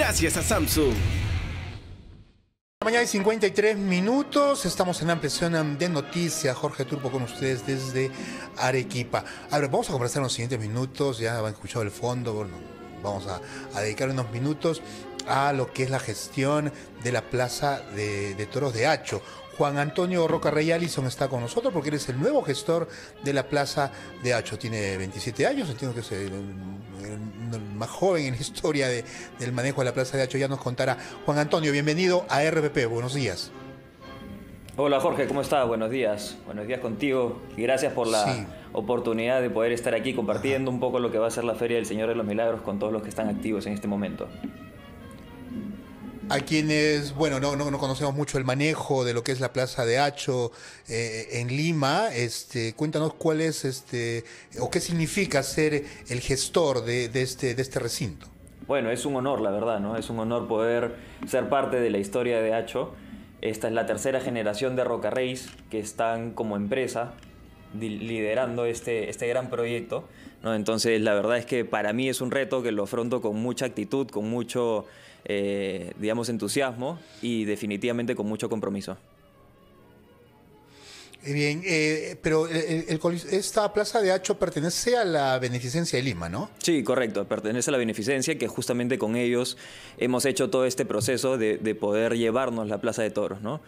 Gracias a Samsung. Mañana hay 53 minutos, estamos en Ampliación de Noticias, Jorge Turpo con ustedes desde Arequipa. A ver, vamos a conversar en los siguientes minutos, ya han escuchado el fondo, bueno, vamos a dedicar unos minutos a lo que es la gestión de la Plaza de, Toros de Hacho. Juan Antonio Roca Reyalison está con nosotros porque él es el nuevo gestor de la Plaza de Hacho. Tiene 27 años, entiendo que es el, más joven en la historia del manejo de la Plaza de Hacho. Ya nos contará. Juan Antonio, bienvenido a RPP. Buenos días. Hola Jorge, ¿cómo estás? Buenos días. Buenos días contigo y gracias por la oportunidad de poder estar aquí compartiendo un poco lo que va a ser la Feria del Señor de los Milagros con todos los que están activos en este momento a quienes, bueno, no, conocemos mucho el manejo de lo que es la Plaza de Hacho eh, en Lima, este, cuéntanos cuál es este, o qué significa ser el gestor de, este, de este recinto. Bueno, es un honor, la verdad, ¿no? Es un honor poder ser parte de la historia de Hacho. Esta es la tercera generación de Roca Reis que están como empresa liderando este, este gran proyecto. ¿no? Entonces, la verdad es que para mí es un reto que lo afronto con mucha actitud, con mucho, eh, digamos, entusiasmo y definitivamente con mucho compromiso. Bien, eh, pero esta Plaza de Hacho pertenece a la Beneficencia de Lima, ¿no? Sí, correcto, pertenece a la Beneficencia, que justamente con ellos hemos hecho todo este proceso de, de poder llevarnos la Plaza de Toros, ¿no?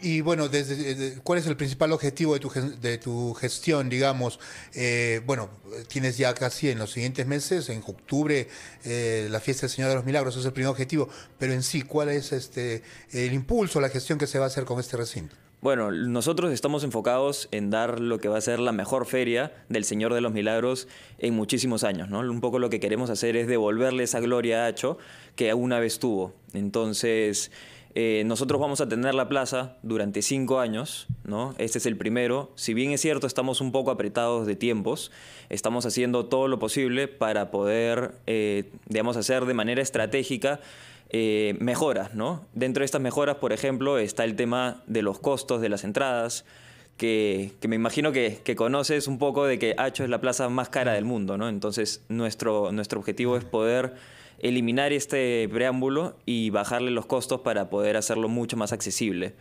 Y bueno, desde, ¿cuál es el principal objetivo de tu, de tu gestión, digamos? Eh, bueno, tienes ya casi en los siguientes meses, en octubre, eh, la fiesta del Señor de los Milagros, es el primer objetivo, pero en sí, ¿cuál es este el impulso, la gestión que se va a hacer con este recinto? Bueno, nosotros estamos enfocados en dar lo que va a ser la mejor feria del Señor de los Milagros en muchísimos años, ¿no? Un poco lo que queremos hacer es devolverle esa gloria a Acho que una vez tuvo. Entonces, eh, nosotros vamos a tener la plaza durante cinco años, ¿no? Este es el primero. Si bien es cierto, estamos un poco apretados de tiempos, estamos haciendo todo lo posible para poder, eh, digamos, hacer de manera estratégica eh, mejoras, ¿no? Dentro de estas mejoras, por ejemplo, está el tema de los costos de las entradas, que, me imagino que, conoces un poco de que Hacho es la plaza más cara del mundo, ¿no? Entonces, nuestro, nuestro objetivo es poder eliminar este preámbulo y bajarle los costos para poder hacerlo mucho más accesible.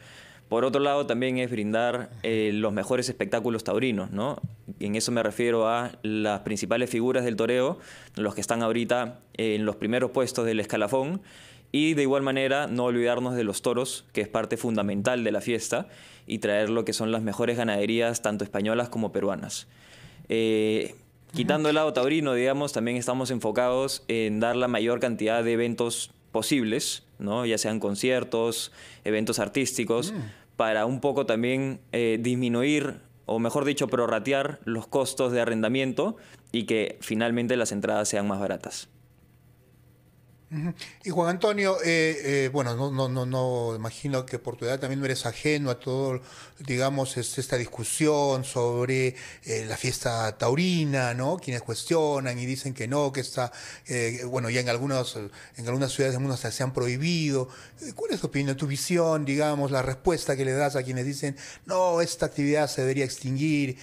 Por otro lado, también es brindar eh, los mejores espectáculos taurinos, ¿no? En eso me refiero a las principales figuras del toreo, los que están ahorita en los primeros puestos del escalafón, y de igual manera no olvidarnos de los toros, que es parte fundamental de la fiesta, y traer lo que son las mejores ganaderías, tanto españolas como peruanas. Eh, Quitando el lado taurino, digamos, también estamos enfocados en dar la mayor cantidad de eventos posibles, ¿no? ya sean conciertos, eventos artísticos, mm. para un poco también eh, disminuir, o mejor dicho, prorratear los costos de arrendamiento y que finalmente las entradas sean más baratas. Y Juan Antonio, eh, eh, bueno, no, no, no, imagino que por tu edad también no eres ajeno a todo, digamos, esta discusión sobre eh, la fiesta taurina, ¿no? Quienes cuestionan y dicen que no, que está, bueno, ya en algunas, en algunas ciudades del mundo se han prohibido. ¿Cuál es tu opinión, tu visión, digamos, la respuesta que le das a quienes dicen, no, esta actividad se debería extinguir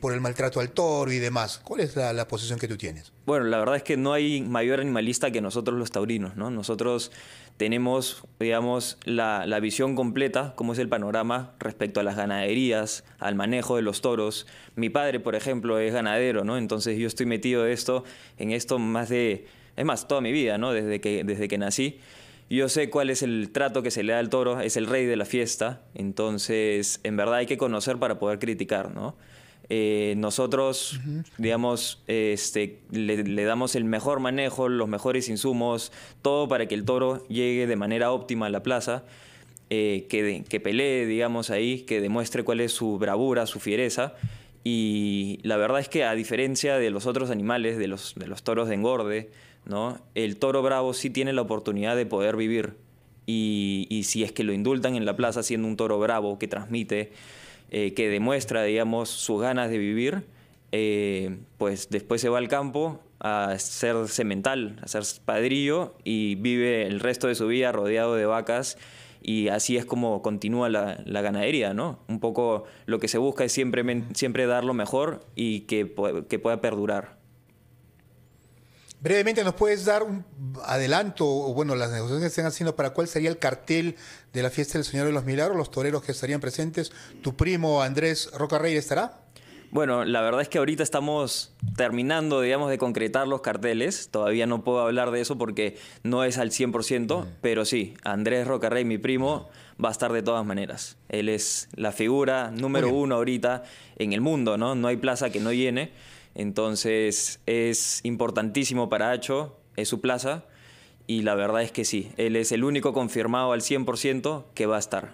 por el maltrato al toro y demás? ¿Cuál es la posición que tú tienes? bueno, la verdad es que no hay mayor animalista que nosotros los taurinos, ¿no? Nosotros tenemos, digamos, la, visión completa, como es el panorama respecto a las ganaderías, al manejo de los toros. Mi padre, por ejemplo, es ganadero, ¿no? Entonces yo estoy metido esto, en esto más de, es más, toda mi vida, ¿no? Desde que, desde que nací. Yo sé cuál es el trato que se le da al toro, es el rey de la fiesta, entonces en verdad hay que conocer para poder criticar, ¿no? Eh, nosotros, digamos, este, le, damos el mejor manejo, los mejores insumos, todo para que el toro llegue de manera óptima a la plaza, eh, que, que, pelee, digamos, ahí, que demuestre cuál es su bravura, su fiereza. Y la verdad es que a diferencia de los otros animales, de los, de los toros de engorde, ¿no? el toro bravo sí tiene la oportunidad de poder vivir. Y, y si es que lo indultan en la plaza siendo un toro bravo que transmite eh, que demuestra, digamos, sus ganas de vivir, eh, pues después se va al campo a ser semental, a ser padrillo y vive el resto de su vida rodeado de vacas y así es como continúa la, ganadería, ¿no? Un poco lo que se busca es siempre, siempre dar lo mejor y que pueda perdurar. Brevemente, ¿nos puedes dar un adelanto, o bueno, las negociaciones que están haciendo para cuál sería el cartel de la fiesta del Señor de los Milagros, los toreros que estarían presentes? ¿Tu primo Andrés Roca estará? Bueno, la verdad es que ahorita estamos terminando, digamos, de concretar los carteles. Todavía no puedo hablar de eso porque no es al 100%, mm. pero sí, Andrés Rocarrey, mi primo, mm. va a estar de todas maneras. Él es la figura número uno ahorita en el mundo, ¿no? No hay plaza que no llene. Entonces es importantísimo para Hacho, es su plaza y la verdad es que sí, él es el único confirmado al 100% que va a estar.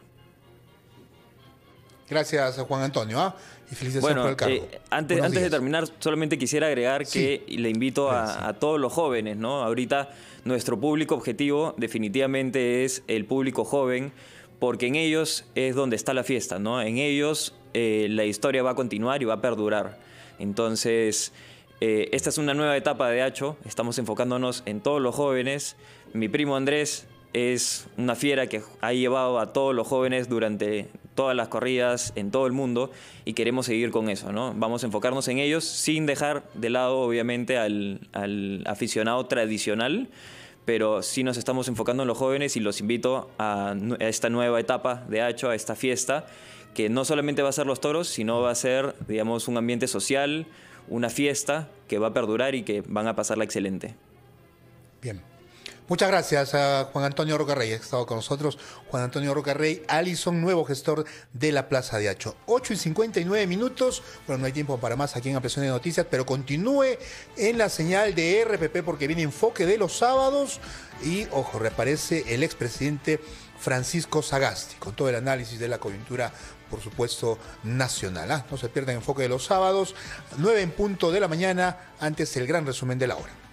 Gracias, eh, Juan Antonio. ¿ah? Y felicidades por el cargo. Eh, antes, de terminar, solamente quisiera agregar que le invito a, todos los jóvenes, ¿no? Ahorita nuestro público objetivo definitivamente es el público joven, porque en ellos es donde está la fiesta, ¿no? En ellos eh, la historia va a continuar y va a perdurar. Entonces, eh, esta es una nueva etapa de Hacho, estamos enfocándonos en todos los jóvenes. Mi primo Andrés es una fiera que ha llevado a todos los jóvenes durante todas las corridas en todo el mundo y queremos seguir con eso, ¿no? Vamos a enfocarnos en ellos sin dejar de lado, obviamente, al, aficionado tradicional, pero sí nos estamos enfocando en los jóvenes y los invito a, a esta nueva etapa de Hacho, a esta fiesta que no solamente va a ser los toros, sino va a ser, digamos, un ambiente social, una fiesta que va a perdurar y que van a pasarla excelente. Bien. Muchas gracias a Juan Antonio Rocarrey, ha estado con nosotros. Juan Antonio Rocarrey, Alison, nuevo gestor de la Plaza de Hacho. 8 y 59 minutos. Bueno, no hay tiempo para más aquí en Apresión de Noticias, pero continúe en la señal de RPP porque viene enfoque de los sábados. Y ojo, reaparece el expresidente Francisco Sagasti con todo el análisis de la coyuntura por supuesto, nacional. ¿ah? No se pierdan enfoque de los sábados, 9 en punto de la mañana, antes el gran resumen de la hora.